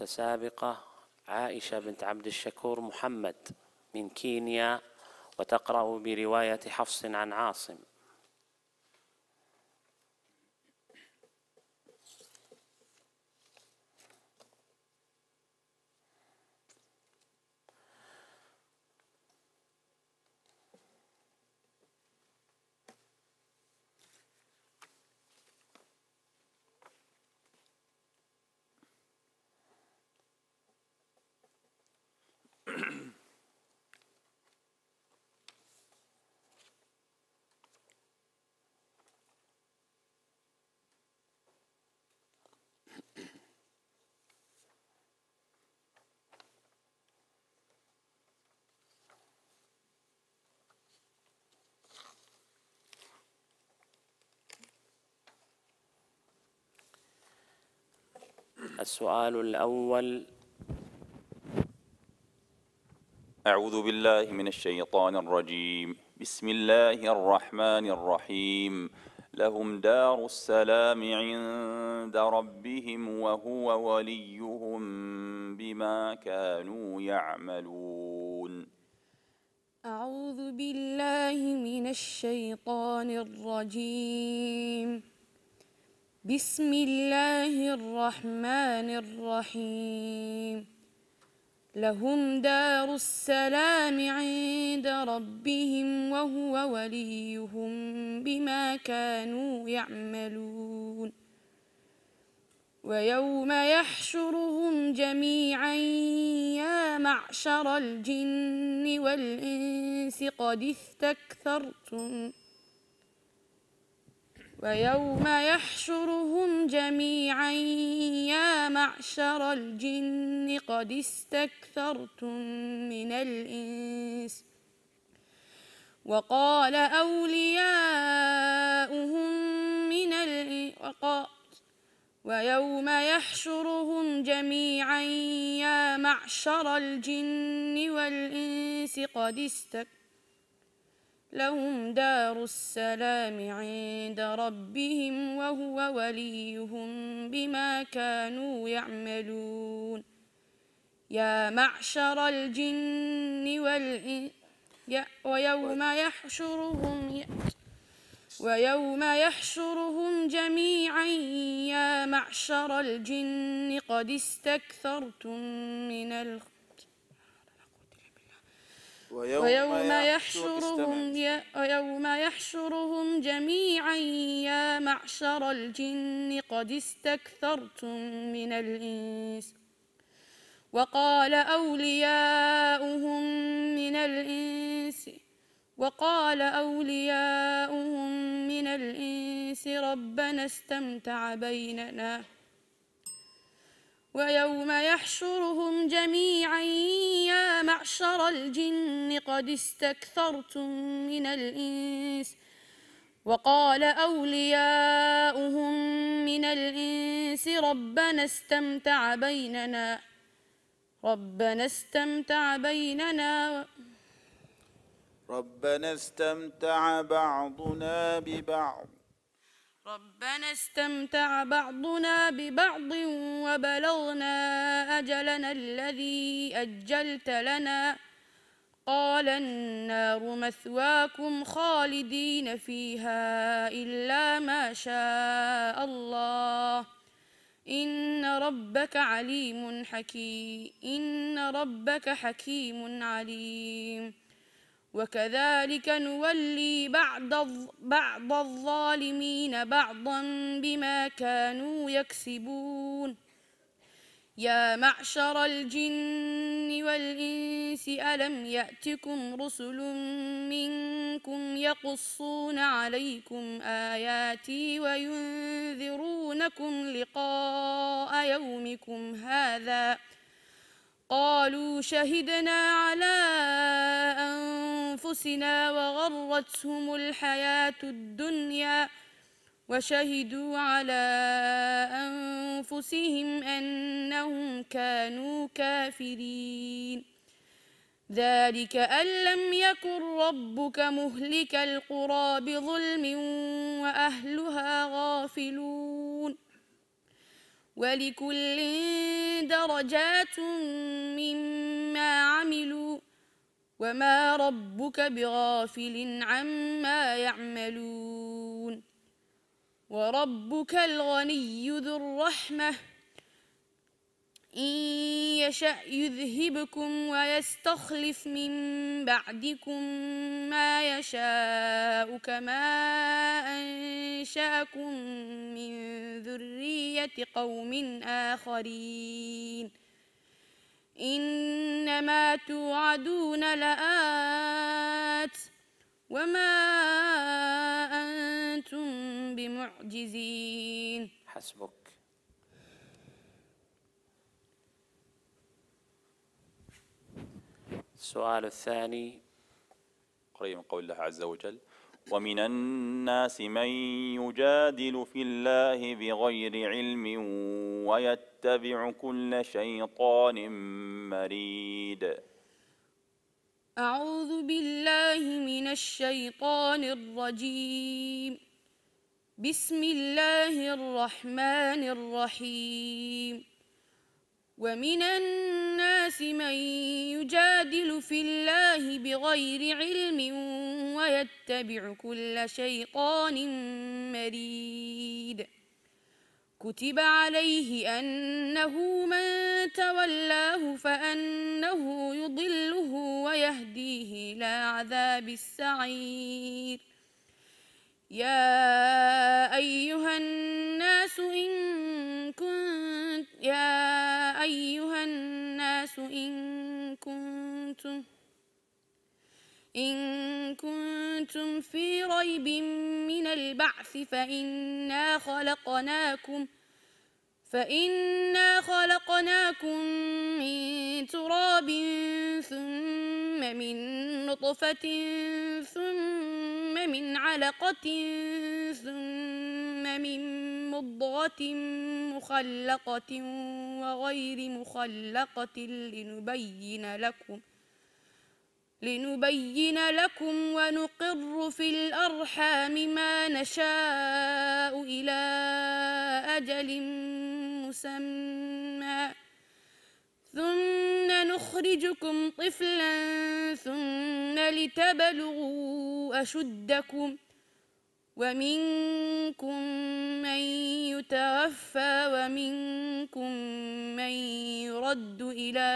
متسابقة عائشة بنت عبد الشكور محمد من كينيا وتقرأ برواية حفص عن عاصم السؤال الأول أعوذ بالله من الشيطان الرجيم بسم الله الرحمن الرحيم لهم دار السلام عند ربهم وهو وليهم بما كانوا يعملون أعوذ بالله من الشيطان الرجيم بسم الله الرحمن الرحيم لهم دار السلام عند ربهم وهو وليهم بما كانوا يعملون ويوم يحشرهم جميعا يا معشر الجن والإنس قد استكثرتم ويوم يحشرهم جميعا يا معشر الجن قد استكثرتم من الإنس وقال أولياؤهم من الإنس ويوم يحشرهم جميعا يا معشر الجن والإنس قد استكثرتم لهم دار السلام عند ربهم وهو وليهم بما كانوا يعملون يا معشر الجن والإنس ويوم يحشرهم ويوم يحشرهم جميعا يا معشر الجن قد استكثرتم من الخ ويوم, يحشرهم ويوم يحشرهم جميعا يا معشر الجن قد استكثرتم من الإنس وقال أولياؤهم من الإنس وقال أولياؤهم من الإنس ربنا استمتع بيننا ويوم يحشرهم جميعا يا معشر الجن قد استكثرتم من الإنس وقال أولياؤهم من الإنس ربنا استمتع بيننا ربنا استمتع بيننا ربنا استمتع بعضنا ببعض ربنا استمتع بعضنا ببعض وبلغنا أجلنا الذي أجلت لنا قال النار مثواكم خالدين فيها إلا ما شاء الله إن ربك عليم حكيم إن ربك حكيم عليم وكذلك نولي بعض بعض الظالمين بعضا بما كانوا يكسبون يا معشر الجن والإنس ألم يأتكم رسل منكم يقصون عليكم آياتي وينذرونكم لقاء يومكم هذا قالوا شهدنا على أن أنفسنا وغرتهم الحياة الدنيا وشهدوا على أنفسهم أنهم كانوا كافرين ذلك أن لم يكن ربك مهلك القرى بظلم وأهلها غافلون ولكل درجات مما وما ربك بغافل عما يعملون وربك الغني ذو الرحمة إن يشأ يذهبكم ويستخلف من بعدكم ما يشاء كما أنشأكم من ذرية قوم آخرين ۖ إنما توعدون لآت وما أنتم بمعجزين حسبك السؤال الثاني قريب من قول الله عز وجل ومن الناس من يجادل في الله بغير علم ويتبع كل شيطان مريد أعوذ بالله من الشيطان الرجيم بسم الله الرحمن الرحيم ومن الناس من يجادل في الله بغير علم ويتبع كل شيطان مريد كتب عليه أنه من تولاه فأنه يضله ويهديه إلى عذاب السعير يا أي كنتم في ريب من البعث فإنا خلقناكم فإنا خلقناكم من تراب ثم من نطفة ثم من علقة ثم من مضغة مخلقة وغير مخلقة لنبين لكم ۖ لنبين لكم ونقر في الأرحام ما نشاء إلى أجل مسمى ثم نخرجكم طفلا ثم لتبلغوا أشدكم ۖ ومنكم من يتوفى ومنكم من يرد إلى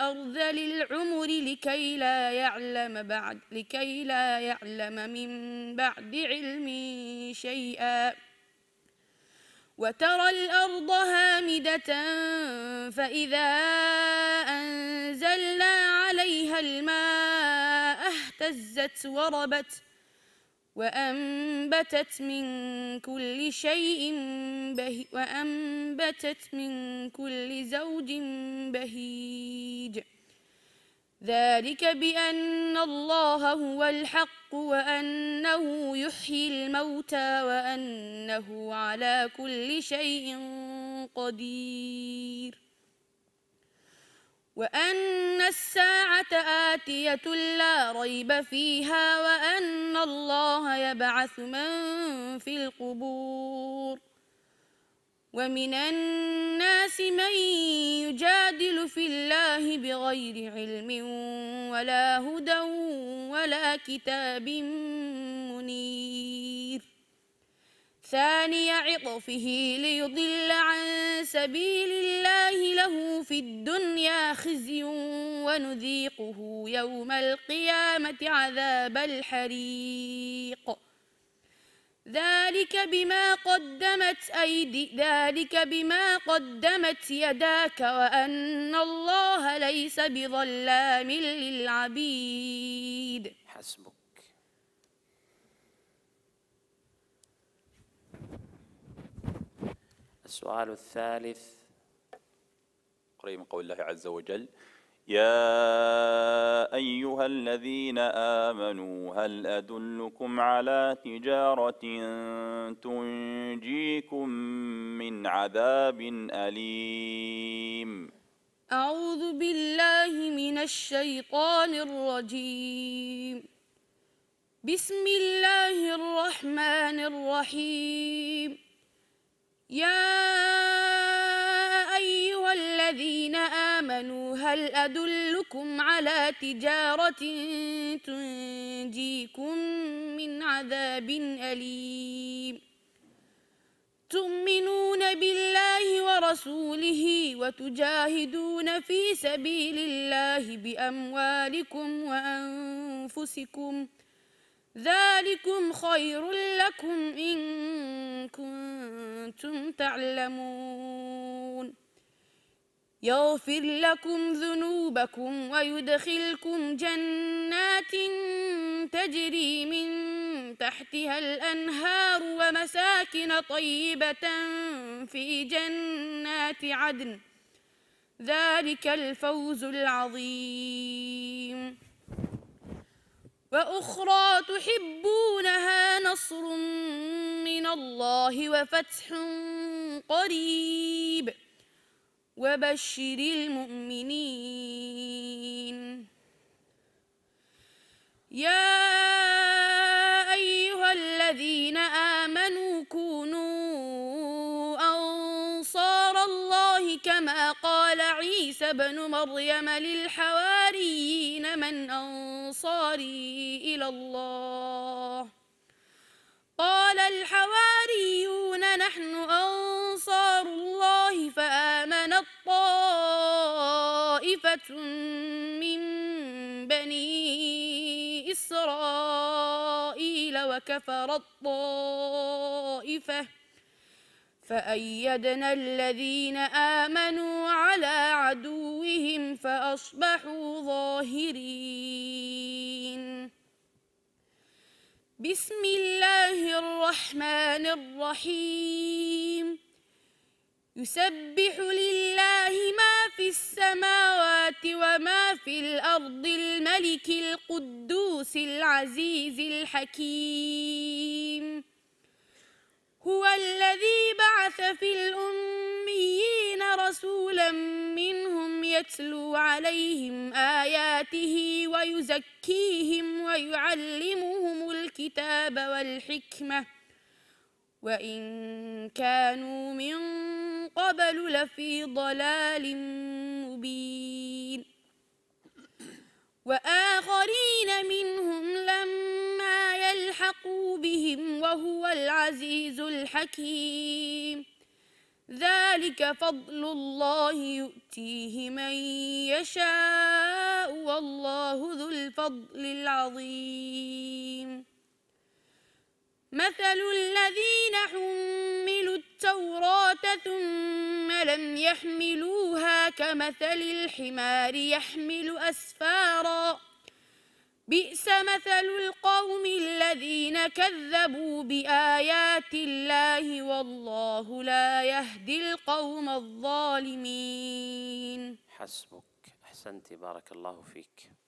أرذل العمر لكي لا يعلم بعد لكي لا يعلم من بعد علم شيئا وترى الأرض هامدة فإذا أنزلنا عليها الماء اهتزت وربت ۖ وأنبتت من كل شيء بهي وأنبتت من كل زوج بهيج ذلك بأن الله هو الحق وأنه يحيي الموتى وأنه على كل شيء قدير وأن الساعة آتية لا ريب فيها وأن الله يبعث من في القبور ومن الناس من يجادل في الله بغير علم ولا هدى ولا كتاب منير ثاني عطفه ليضل عن سبيل الله له في الدنيا خزي ونذيقه يوم القيامة عذاب الحريق ذلك بما قدمت أيدي ذلك بما قدمت يداك وأن الله ليس بظلام للعبيد حسبك السؤال الثالث قريب من قول الله عز وجل يا أيها الذين آمنوا هل أدلكم على تجارة تنجيكم من عذاب أليم أعوذ بالله من الشيطان الرجيم بسم الله الرحمن الرحيم يا أيها الذين آمنوا هل أدلكم على تجارة تنجيكم من عذاب أليم تؤمنون بالله ورسوله وتجاهدون في سبيل الله بأموالكم وأنفسكم ذلكم خير لكم إن كنتم تعلمون يغفر لكم ذنوبكم ويدخلكم جنات تجري من تحتها الأنهار ومساكن طيبة في جنات عدن ذلك الفوز العظيم وأخرى تحبونها نصر من الله وفتح قريب وبشر المؤمنين يا أيها الذين آمنوا كونوا أنصار الله كما قال عيسى بن مريم للحواريين من أنصاري إلى الله قال الحواريون نحن أنصار الله فآمنت طائفة من بني إسرائيل وكفرت طائفة فأيدنا الذين آمنوا على عدوهم فأصبحوا ظاهرين بسم الله الرحمن الرحيم يسبح لله ما في السماوات وما في الأرض الملك القدوس العزيز الحكيم هو الذي بعث في الأميين رسولا منهم يتلو عليهم آياته ويزكيهم ويعلمهم الكتاب والحكمة وإن كانوا من قبل لفي ضلال مبين وآخرين منهم لما يلحقوا بهم وهو العزيز الحكيم ذلك فضل الله يؤتيه من يشاء والله ذو الفضل العظيم مثل الذين حملوا التوراة ثم لم يحملوها كمثل الحمار يحمل أسفاراً بئس مثل القوم الذين كذبوا بآيات الله والله لا يهدي القوم الظالمين حسبك أحسنت بارك الله فيك